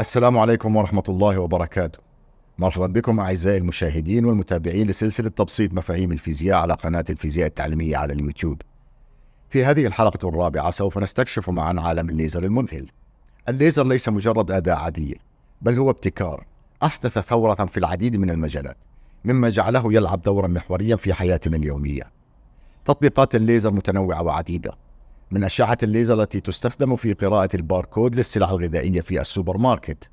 السلام عليكم ورحمة الله وبركاته. مرحبا بكم أعزائي المشاهدين والمتابعين لسلسلة تبسيط مفاهيم الفيزياء على قناة الفيزياء التعليمية على اليوتيوب. في هذه الحلقة الرابعة سوف نستكشف معا عالم الليزر المذهل. الليزر ليس مجرد أداة عادية، بل هو ابتكار أحدث ثورة في العديد من المجالات، مما جعله يلعب دورا محوريا في حياتنا اليومية. تطبيقات الليزر متنوعة وعديدة، من أشعة الليزر التي تستخدم في قراءة الباركود للسلع الغذائية في السوبر ماركت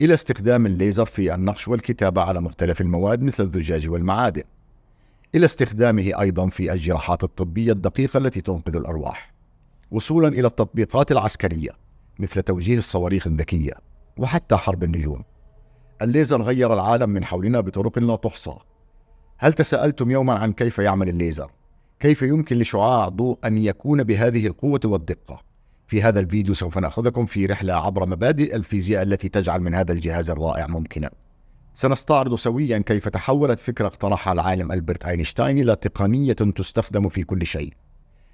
إلى استخدام الليزر في النقش والكتابة على مختلف المواد مثل الزجاج والمعادن إلى استخدامه أيضا في الجراحات الطبية الدقيقة التي تنقذ الأرواح وصولا إلى التطبيقات العسكرية مثل توجيه الصواريخ الذكية وحتى حرب النجوم الليزر غير العالم من حولنا بطرق لا تحصى هل تساءلتم يوما عن كيف يعمل الليزر؟ كيف يمكن لشعاع ضوء أن يكون بهذه القوة والدقة؟ في هذا الفيديو سوف نأخذكم في رحلة عبر مبادئ الفيزياء التي تجعل من هذا الجهاز الرائع ممكنا. سنستعرض سويا كيف تحولت فكرة اقترحها العالم ألبرت أينشتاين إلى تقنية تستخدم في كل شيء.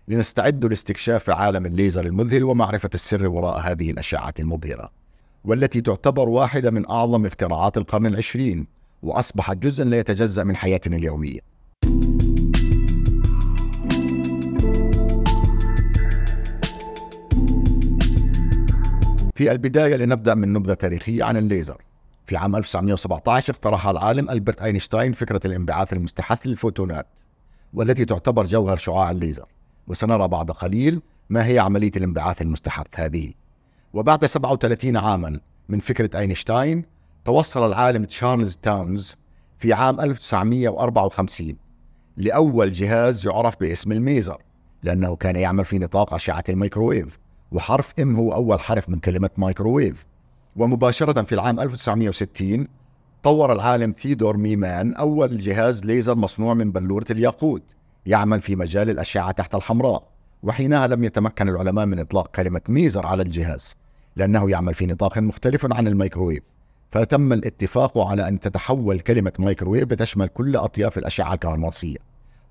لنستعد لاستكشاف عالم الليزر المذهل ومعرفة السر وراء هذه الأشعة المبهرة. والتي تعتبر واحدة من أعظم اختراعات القرن العشرين وأصبحت جزءا لا يتجزأ من حياتنا اليومية. في البداية لنبدأ من نبذة تاريخية عن الليزر في عام 1917 اقترح العالم ألبرت أينشتاين فكرة الانبعاث المستحث للفوتونات والتي تعتبر جوهر شعاع الليزر وسنرى بعد قليل ما هي عملية الانبعاث المستحث هذه وبعد 37 عاما من فكرة أينشتاين توصل العالم تشارلز تاونز في عام 1954 لأول جهاز يعرف باسم الميزر لأنه كان يعمل في نطاق أشعة الميكروويف وحرف ام هو اول حرف من كلمه مايكروويف ومباشره في العام 1960 طور العالم ثيودور ميمان اول جهاز ليزر مصنوع من بلوره الياقوت يعمل في مجال الاشعه تحت الحمراء وحينها لم يتمكن العلماء من اطلاق كلمه ميزر على الجهاز لانه يعمل في نطاق مختلف عن الميكروويف فتم الاتفاق على ان تتحول كلمه مايكروويف بتشمل كل اطياف الاشعه الكهرومغناطيسيه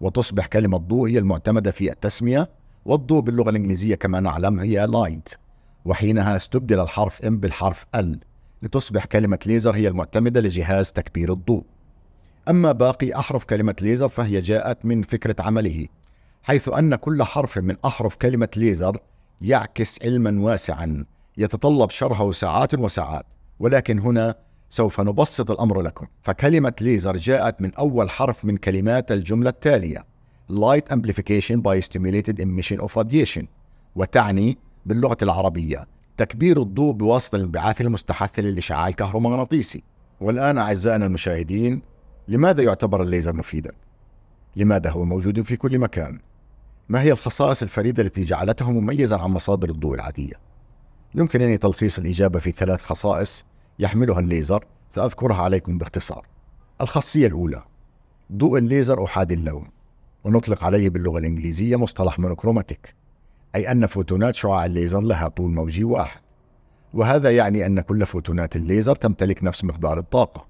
وتصبح كلمه ضوء هي المعتمده في التسميه والضوء باللغة الإنجليزية كما نعلم هي لايت وحينها استبدل الحرف M بالحرف L لتصبح كلمة ليزر هي المعتمدة لجهاز تكبير الضوء أما باقي أحرف كلمة ليزر فهي جاءت من فكرة عمله حيث أن كل حرف من أحرف كلمة ليزر يعكس علما واسعا يتطلب شرحه ساعات وساعات ولكن هنا سوف نبسط الأمر لكم فكلمة ليزر جاءت من أول حرف من كلمات الجملة التالية light amplification by stimulated emission of radiation وتعني باللغة العربية تكبير الضوء بواسطة الانبعاث المستحث للإشعاع الكهرومغناطيسي والآن أعزائنا المشاهدين لماذا يعتبر الليزر مفيدا؟ لماذا هو موجود في كل مكان؟ ما هي الخصائص الفريدة التي جعلته مميزا عن مصادر الضوء العادية؟ يمكنني تلخيص الإجابة في ثلاث خصائص يحملها الليزر سأذكرها عليكم باختصار الخاصية الأولى ضوء الليزر أحادي اللون ونطلق عليه باللغة الإنجليزية مصطلح مونوكروماتيك أي أن فوتونات شعاع الليزر لها طول موجي واحد وهذا يعني أن كل فوتونات الليزر تمتلك نفس مقدار الطاقة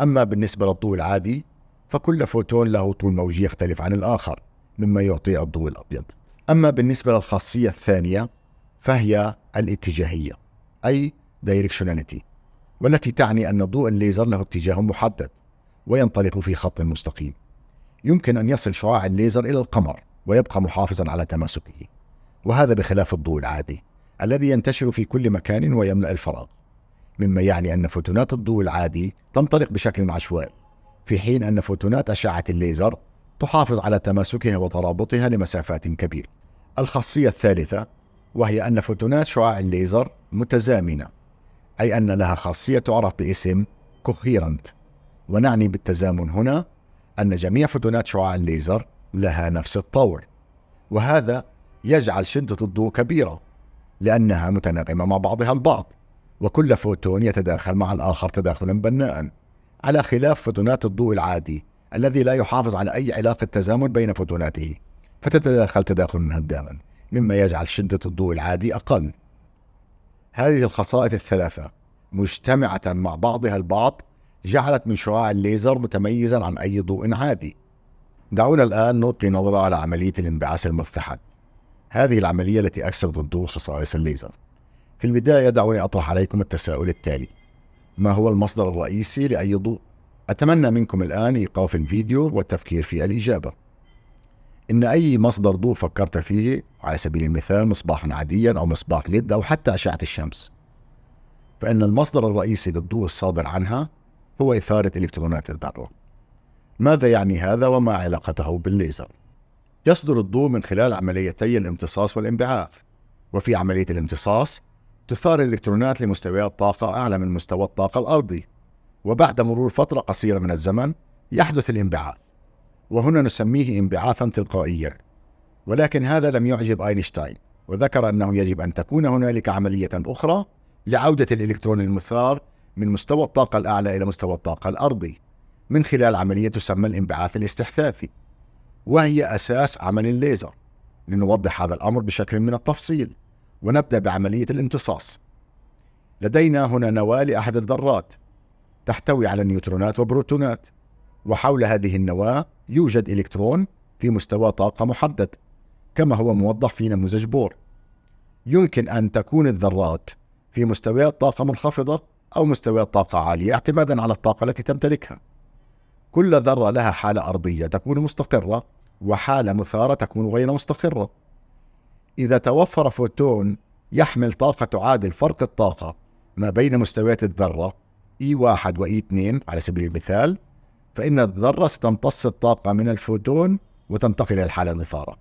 أما بالنسبة للضوء العادي فكل فوتون له طول موجي يختلف عن الآخر مما يعطي الضوء الأبيض أما بالنسبة للخاصية الثانية فهي الاتجاهية أي directionality والتي تعني أن ضوء الليزر له اتجاه محدد وينطلق في خط مستقيم يمكن أن يصل شعاع الليزر إلى القمر ويبقى محافظا على تماسكه وهذا بخلاف الضوء العادي الذي ينتشر في كل مكان ويملأ الفراغ مما يعني أن فوتونات الضوء العادي تنطلق بشكل عشوائي في حين أن فوتونات أشعة الليزر تحافظ على تماسكها وترابطها لمسافات كبيرة الخاصية الثالثة وهي أن فوتونات شعاع الليزر متزامنة أي أن لها خاصية تعرف باسم كوهيرنت ونعني بالتزامن هنا أن جميع فوتونات شعاع الليزر لها نفس الطول وهذا يجعل شدة الضوء كبيرة لأنها متناغمة مع بعضها البعض وكل فوتون يتداخل مع الآخر تداخلا بناء على خلاف فوتونات الضوء العادي الذي لا يحافظ على أي علاقة تزامن بين فوتوناته فتتداخل تداخلا هداما مما يجعل شدة الضوء العادي أقل هذه الخصائص الثلاثة مجتمعة مع بعضها البعض جعلت من شعاع الليزر متميزا عن أي ضوء عادي دعونا الآن نلقي نظرة على عملية الانبعاث المفتحل هذه العملية التي أكثر ضدور خصائص الليزر في البداية دعوني أطرح عليكم التساؤل التالي ما هو المصدر الرئيسي لأي ضوء؟ أتمنى منكم الآن إيقاف الفيديو والتفكير في الإجابة إن أي مصدر ضوء فكرت فيه على سبيل المثال مصباحا عاديا أو مصباح ليد أو حتى أشعة الشمس فإن المصدر الرئيسي للضوء الصادر عنها هو إثارة إلكترونات الذرة. ماذا يعني هذا وما علاقته بالليزر؟ يصدر الضوء من خلال عمليتي الامتصاص والانبعاث، وفي عملية الامتصاص تثار الإلكترونات لمستويات طاقة أعلى من مستوى الطاقة الأرضي، وبعد مرور فترة قصيرة من الزمن يحدث الانبعاث، وهنا نسميه انبعاثا تلقائيا، ولكن هذا لم يعجب أينشتاين، وذكر أنه يجب أن تكون هنالك عملية أخرى لعودة الإلكترون المثار من مستوى الطاقة الأعلى إلى مستوى الطاقة الأرضي من خلال عملية تسمى الانبعاث الاستحثاثي وهي أساس عمل الليزر لنوضح هذا الأمر بشكل من التفصيل ونبدأ بعملية الامتصاص لدينا هنا نواة لأحد الذرات تحتوي على نيوترونات وبروتونات وحول هذه النواة يوجد إلكترون في مستوى طاقة محدد كما هو موضح في نموذج بور يمكن أن تكون الذرات في مستويات طاقة منخفضة أو مستويات طاقة عالية اعتمادا على الطاقة التي تمتلكها كل ذرة لها حالة أرضية تكون مستقرة وحالة مثارة تكون غير مستقرة إذا توفر فوتون يحمل طاقة تعادل فرق الطاقة ما بين مستويات الذرة E1 و E2 على سبيل المثال فإن الذرة ستمتص الطاقة من الفوتون وتنتقل إلى الحالة المثارة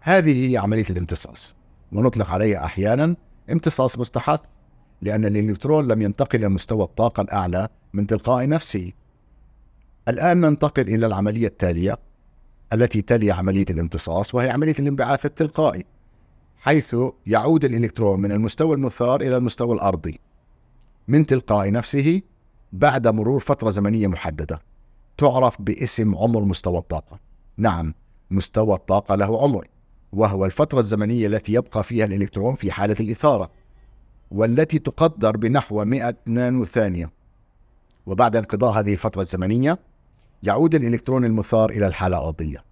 هذه هي عملية الامتصاص ونطلق عليها أحيانا امتصاص مستحث لأن الإلكترون لم ينتقل إلى مستوى الطاقة الأعلى من تلقاء نفسه. الآن ننتقل إلى العملية التالية التي تلي عملية الامتصاص وهي عملية الانبعاث التلقائي حيث يعود الإلكترون من المستوى المثار إلى المستوى الأرضي من تلقاء نفسه بعد مرور فترة زمنية محددة تعرف باسم عمر مستوى الطاقة. نعم مستوى الطاقة له عمر وهو الفترة الزمنية التي يبقى فيها الإلكترون في حالة الإثارة والتي تقدر بنحو 100 نانو ثانية وبعد انقضاء هذه الفترة الزمنية يعود الإلكترون المثار إلى الحالة الأرضية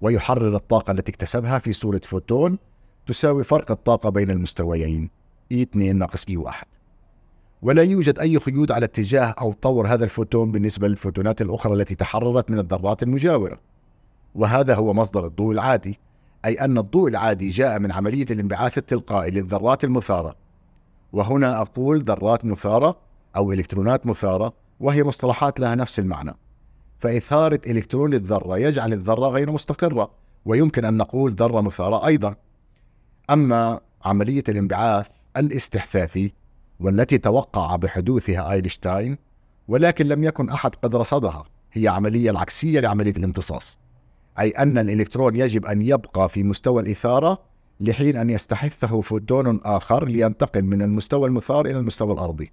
ويحرر الطاقة التي اكتسبها في صورة فوتون تساوي فرق الطاقة بين المستويين E2 ناقص E1 ولا يوجد أي قيود على اتجاه أو طور هذا الفوتون بالنسبة للفوتونات الأخرى التي تحررت من الذرات المجاورة وهذا هو مصدر الضوء العادي أي أن الضوء العادي جاء من عملية الانبعاث التلقائي للذرات المثارة وهنا أقول ذرات مثارة أو إلكترونات مثارة وهي مصطلحات لها نفس المعنى فإثارة إلكترون الذرة يجعل الذرة غير مستقرة ويمكن أن نقول ذرة مثارة أيضا أما عملية الانبعاث الاستحثاثي والتي توقع بحدوثها أينشتاين ولكن لم يكن أحد قد رصدها هي عملية العكسية لعملية الامتصاص أي أن الإلكترون يجب أن يبقى في مستوى الإثارة لحين أن يستحثه فوتون آخر لينتقل من المستوى المثار إلى المستوى الأرضي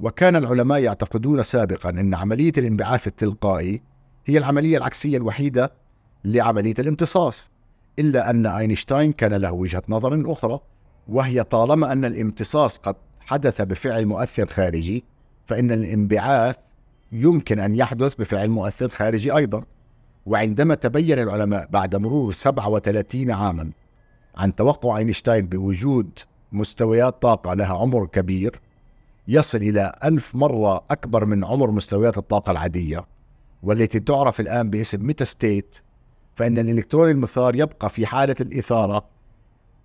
وكان العلماء يعتقدون سابقا أن عملية الانبعاث التلقائي هي العملية العكسية الوحيدة لعملية الامتصاص إلا أن أينشتاين كان له وجهة نظر أخرى وهي طالما أن الامتصاص قد حدث بفعل مؤثر خارجي فإن الانبعاث يمكن أن يحدث بفعل مؤثر خارجي أيضا وعندما تبين العلماء بعد مرور 37 عاما عن توقع أينشتاين بوجود مستويات طاقة لها عمر كبير يصل إلى ألف مرة أكبر من عمر مستويات الطاقة العادية والتي تعرف الآن باسم ميتا ستيت فإن الإلكترون المثار يبقى في حالة الإثارة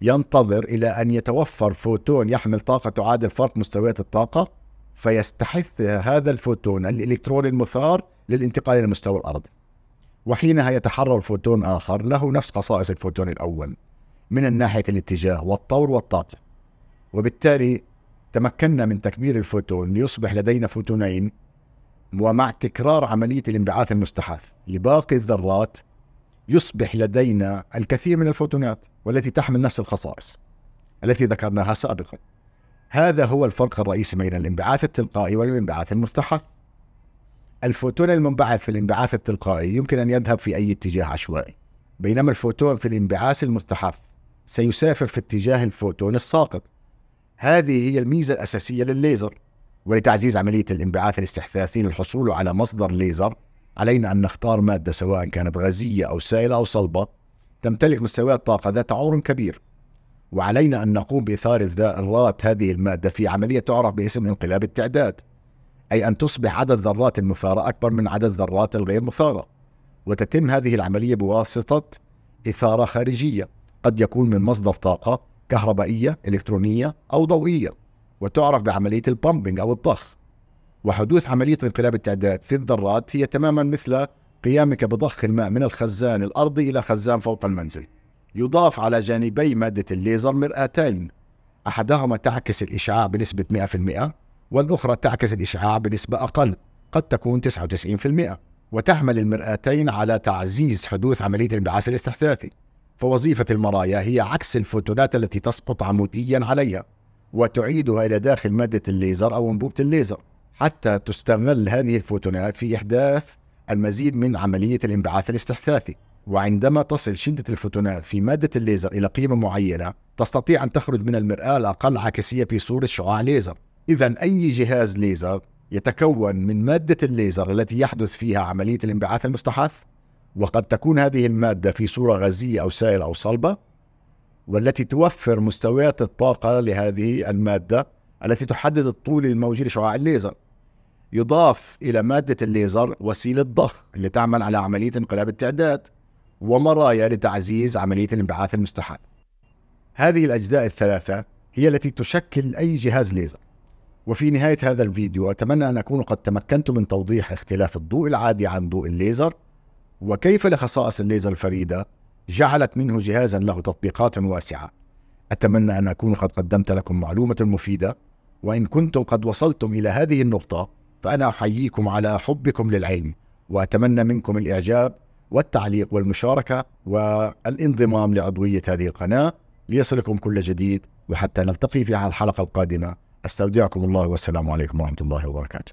ينتظر إلى أن يتوفر فوتون يحمل طاقة تعادل فرق مستويات الطاقة فيستحث هذا الفوتون الإلكترون المثار للانتقال إلى المستوى الأرضي وحينها يتحرر فوتون آخر له نفس خصائص الفوتون الأول من ناحية الاتجاه والطور والطاقة وبالتالي تمكنا من تكبير الفوتون ليصبح لدينا فوتونين ومع تكرار عملية الانبعاث المستحث لباقي الذرات يصبح لدينا الكثير من الفوتونات والتي تحمل نفس الخصائص التي ذكرناها سابقا هذا هو الفرق الرئيسي بين الانبعاث التلقائي والانبعاث المستحث الفوتون المنبعث في الانبعاث التلقائي يمكن أن يذهب في أي اتجاه عشوائي بينما الفوتون في الانبعاث المستحث سيسافر في اتجاه الفوتون الساقط هذه هي الميزة الأساسية للليزر ولتعزيز عملية الانبعاث الاستحثاثي للحصول على مصدر ليزر علينا أن نختار مادة سواء كانت غازية أو سائلة أو صلبة تمتلك مستويات طاقة ذات عمر كبير وعلينا أن نقوم بإثارة ذرات هذه المادة في عملية تعرف باسم انقلاب التعداد أي أن تصبح عدد ذرات المثارة أكبر من عدد ذرات الغير مثارة وتتم هذه العملية بواسطة إثارة خارجية قد يكون من مصدر طاقة كهربائية إلكترونية أو ضوئية وتعرف بعملية البامبنج أو الضخ وحدوث عملية انقلاب التعداد في الذرات هي تماما مثل قيامك بضخ الماء من الخزان الأرضي إلى خزان فوق المنزل يضاف على جانبي مادة الليزر مرآتين أحدهما تعكس الإشعاع بنسبة 100% والأخرى تعكس الإشعاع بنسبة أقل قد تكون 99% وتحمل المرآتين على تعزيز حدوث عملية الانبعاث الاستحثاثي فوظيفة المرايا هي عكس الفوتونات التي تسقط عموديا عليها وتعيدها إلى داخل مادة الليزر أو أنبوبة الليزر حتى تستغل هذه الفوتونات في إحداث المزيد من عملية الانبعاث الاستحثاثي وعندما تصل شدة الفوتونات في مادة الليزر إلى قيمة معينة تستطيع أن تخرج من المرآة الأقل عكسية في صورة شعاع ليزر إذا أي جهاز ليزر يتكون من مادة الليزر التي يحدث فيها عملية الانبعاث المستحث وقد تكون هذه المادة في صورة غازية أو سائلة أو صلبة والتي توفر مستويات الطاقة لهذه المادة التي تحدد الطول الموجي لشعاع الليزر يضاف إلى مادة الليزر وسيلة ضخ اللي تعمل على عملية انقلاب التعداد ومرايا لتعزيز عملية الانبعاث المستحث هذه الأجزاء الثلاثة هي التي تشكل أي جهاز ليزر وفي نهاية هذا الفيديو أتمنى أن أكون قد تمكنت من توضيح اختلاف الضوء العادي عن ضوء الليزر وكيف لخصائص الليزر الفريدة جعلت منه جهازا له تطبيقات واسعة أتمنى أن أكون قد قدمت لكم معلومة مفيدة وإن كنتم قد وصلتم إلى هذه النقطة فأنا أحييكم على حبكم للعلم وأتمنى منكم الإعجاب والتعليق والمشاركة والانضمام لعضوية هذه القناة ليصلكم كل جديد وحتى نلتقي في الحلقة القادمة استودعكم الله والسلام عليكم ورحمة الله وبركاته